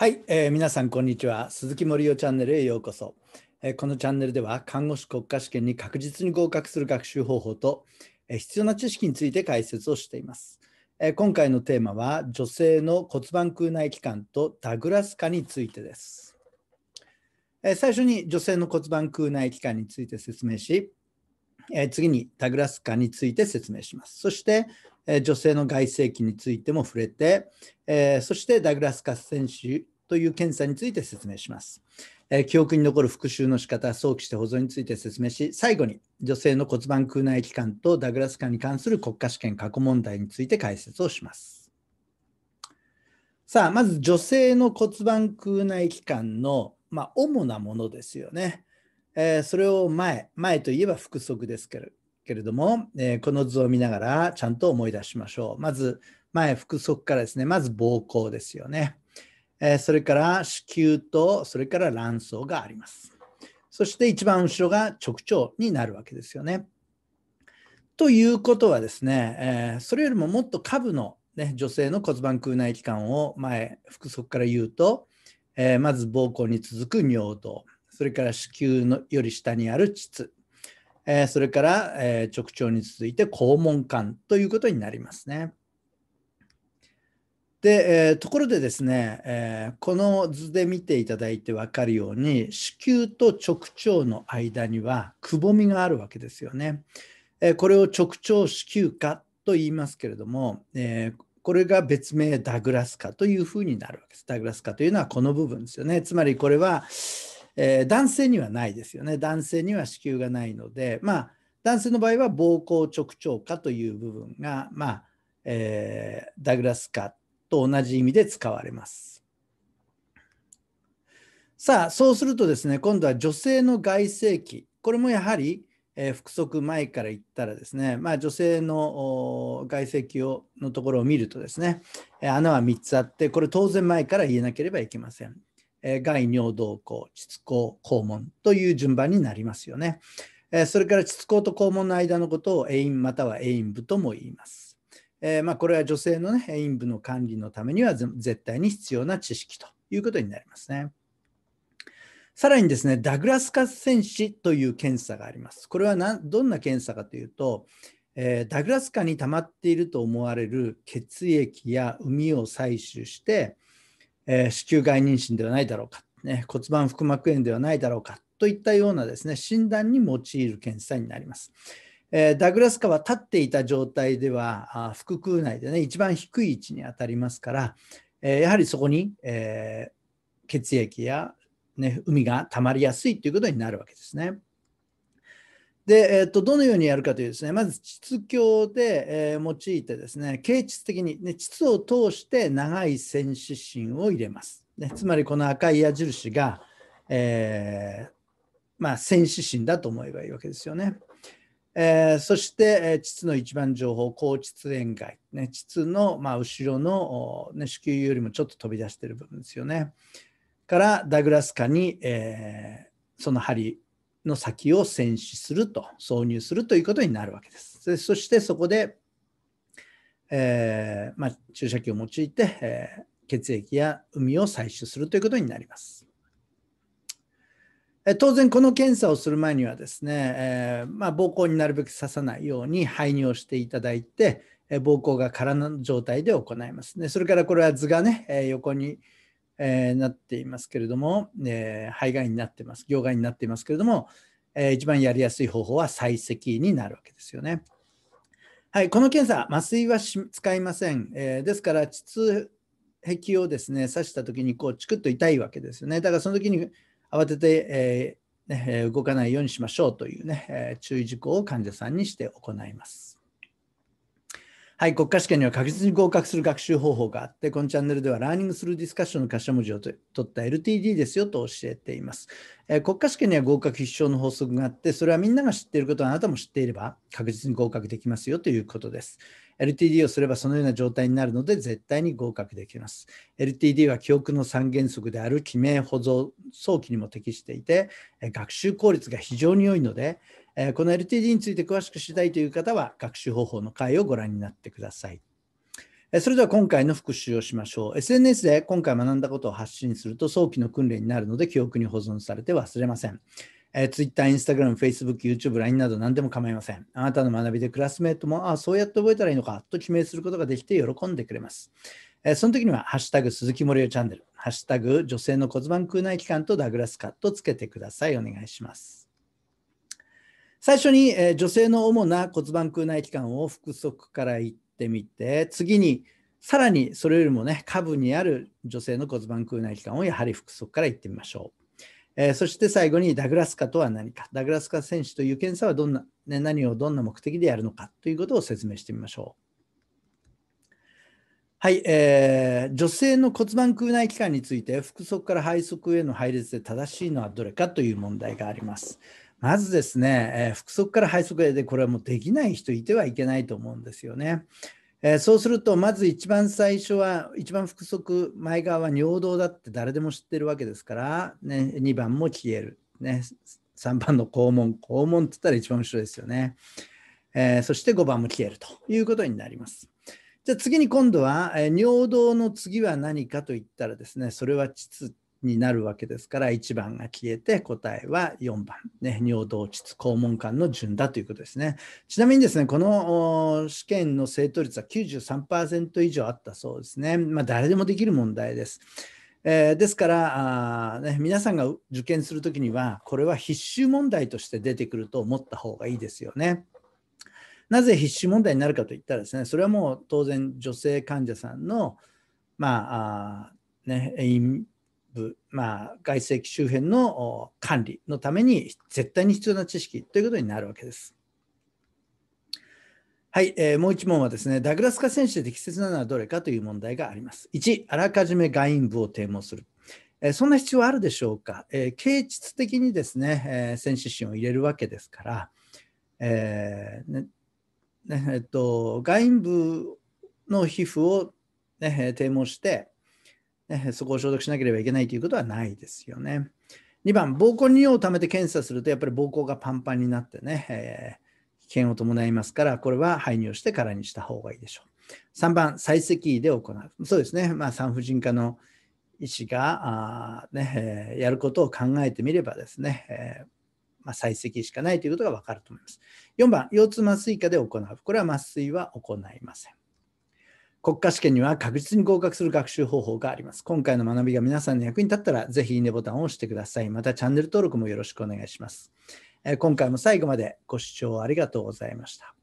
はい、えー、皆さんこんにちは鈴木森生チャンネルへようこそ、えー、このチャンネルでは看護師国家試験に確実に合格する学習方法と、えー、必要な知識について解説をしています、え今回のテーマは女性の骨盤腔内器官とダグラス化についてです、え最初に女性の骨盤腔内器官について説明し、え次にダグラス化について説明しますそして女性の外性器についても触れて、えー、そしてダグラス・カ選手という検査について説明します。え記憶に残る復習の仕方、早期して保存について説明し、最後に女性の骨盤腔内器官とダグラス管に関する国家試験過去問題について解説をします。さあ、まず女性の骨盤腔内器官の、まあ、主なものですよね。えー、それを前、前といえば腹側ですけれけれども、えー、この図を見ながらちゃんと思い出しましょう。まず、前、腹側からですね、まず膀胱ですよね。えそれから子宮と、それから卵巣があります。そして一番後ろが直腸になるわけですよね。ということはですね、えそれよりももっと下部の、ね、女性の骨盤腔内器官を前、腹側から言うと、えまず膀胱に続く尿道、それから子宮のより下にある膣、えそれから、え直腸に続いて肛門管ということになりますね。で、えー、ところでですね、えー、この図で見ていただいて分かるように子宮と直腸の間にはくぼみがあるわけですよね。えー、これを直腸子宮化と言いますけれども、えこれが別名ダグラス化というふうになるわけです。ダグラス化というのはこの部分ですよね。つまりこれは、え男性にはないですよね。男性には子宮がないので、まあ、男性の場合は膀胱直腸化という部分が、まあえー、ダグラス化と同じ意味で使われます。さあ、そうするとですね、今度は女性の外性器。これもやはり、えー、複前から言ったらですね、まあ、女性の外性器をのところを見るとですね、え穴は3つあって、これ当然前から言えなければいけません。えー、外尿道口、膣口、肛門という順番になりますよね。えー、それから膣口と肛門の間のことを、栄陰または栄陰部とも言います。えー、まあ、これは女性の、ね、陰部の管理のためには絶対に必要な知識ということになりますね。さらにですね、ダグラス活線子という検査があります。これはどんな検査かというと、えー、ダグラス下に溜まっていると思われる血液や膿を採取して、えー、子宮外妊娠ではないだろうか、ね、骨盤腹膜炎ではないだろうかといったようなですね診断に用いる検査になります。えー、ダグラス川立っていた状態では腹腔内でね一番低い位置に当たりますから、えー、やはりそこに、えー、血液や、ね、海が溜まりやすいということになるわけですね。で、えーと、どのようにやるかというですねまず膣鏡で、えー、用いてですね経膣的に、ね、膣を通して長い線指針を入れます。ね、つまりこの赤い矢印が、えー、まあ、戦死針だと思えばいいわけですよね。えー、そして、えー、の一番情報高秩園外、ね、膣の、まあ、後ろの、ね、子宮よりもちょっと飛び出してる部分ですよねからダグラス下に、えー、その針の先を戦死すると挿入するということになるわけですそしてそこで、えー、まあ、注射器を用いて、え血液や海を採取するということになります当然この検査をする前にはですね、えー、まあ、膀胱になるべく刺さないように排尿していただいて、え膀胱が空の状態で行います、ね。それからこれは図がね、え横に、えなっていますけれども、え肺がんになってます、行がんになっていますけれども、えー、一番やりやすい方法は採石になるわけですよね。はい、この検査、麻酔は使いません。えー、ですから、膣壁をですね刺した時にこうチクッと痛いわけですよね。だからその時に慌てて、えー、ね、動かないようにしましょうというね、え注意事項を患者さんにして行います。はい、国家試験には確実に合格する学習方法があって、このチャンネルでは、ラーニングするディスカッションの頭文字を取った LTD ですよと教えています、えー、国家試験には合格必勝の法則があって、それはみんなが知っていることをあなたも知っていれば、確実に合格できますよということです。LTD をすればそのような状態になるので絶対に合格できます。LTD は記憶の三原則である記名保存早期にも適していて、学習効率が非常に良いので、この LTD について詳しく知りたいという方は学習方法の回をご覧になってください。それでは今回の復習をしましょう。SNS で今回学んだことを発信すると早期の訓練になるので記憶に保存されて忘れません。えー、Twitter、Instagram、Facebook、YouTube、LINE など何でも構いません。あなたの学びでクラスメートも、ああ、そうやって覚えたらいいのかと記名することができて喜んでくれます。えー、その時には、ハッシュタグ鈴木森生チャンネル、ハッシュタグ女性の骨盤空内機関とダグラスカットつけてください。お願いします。最初に、えー、女性の主な骨盤空内器官を腹側から言ってみて、次に、さらにそれよりもね、下部にある女性の骨盤空内器官をやはり腹側から言ってみましょう。えー、そして最後にダグラスカとは何か、ダグラスカ選手という検査はどんな、ね、何をどんな目的でやるのかということを説明してみましょう。はい、えー、女性の骨盤腔内器官について、腹側から肺側への配列で正しいのはどれかという問題があります。まずですね、えー、腹側から肺側へで、これはもうできない人いてはいけないと思うんですよね。えー、そうすると、まず一番最初は、一番複足前側は尿道だって誰でも知ってるわけですから、ね、2番も消える。ね、3番の肛門、肛門って言ったら一番後ろですよね。えー、そして5番も消えるということになります。じゃあ次に今度は、えー、尿道の次は何かといったらですね、それは膣になるわけですから1番が消えて答えは4番、ね、尿道膣肛門管の順だということですねちなみにですねこの試験の正答率は93%以上あったそうですね、まあ、誰でもできる問題です、えー、ですからね、皆さんが受験するときにはこれは必修問題として出てくると思った方がいいですよねなぜ必修問題になるかといったらですねそれはもう当然女性患者さんのまあね、部、まあ、外籍周辺の管理のために絶対に必要な知識ということになるわけです。はい、えー、もう1問はですね、ダグラス化選手で適切なのはどれかという問題があります。1、あらかじめ外因部を堤防する。えー、そんな必要あるでしょうか、えー、形質的にですね、えー、選手心を入れるわけですから、えーねねえっと、外因部の皮膚を、ね、堤防して、ね、そこを消毒しなければいけないということはないですよね。2番、膀胱に尿を溜めて検査すると、やっぱり膀胱がパンパンになってね、えー、危険を伴いますから、これは排尿して空にした方がいいでしょう。3番、採石医で行う。そうですね、まあ、産婦人科の医師があ、ねえー、やることを考えてみればですね、えー、まあ、採石しかないということが分かると思います。4番、腰痛麻酔科で行う。これは麻酔は行いません。国家試験には確実に合格する学習方法があります。今回の学びが皆さんの役に立ったら、ぜひいいねボタンを押してください。またチャンネル登録もよろしくお願いします。今回も最後までご視聴ありがとうございました。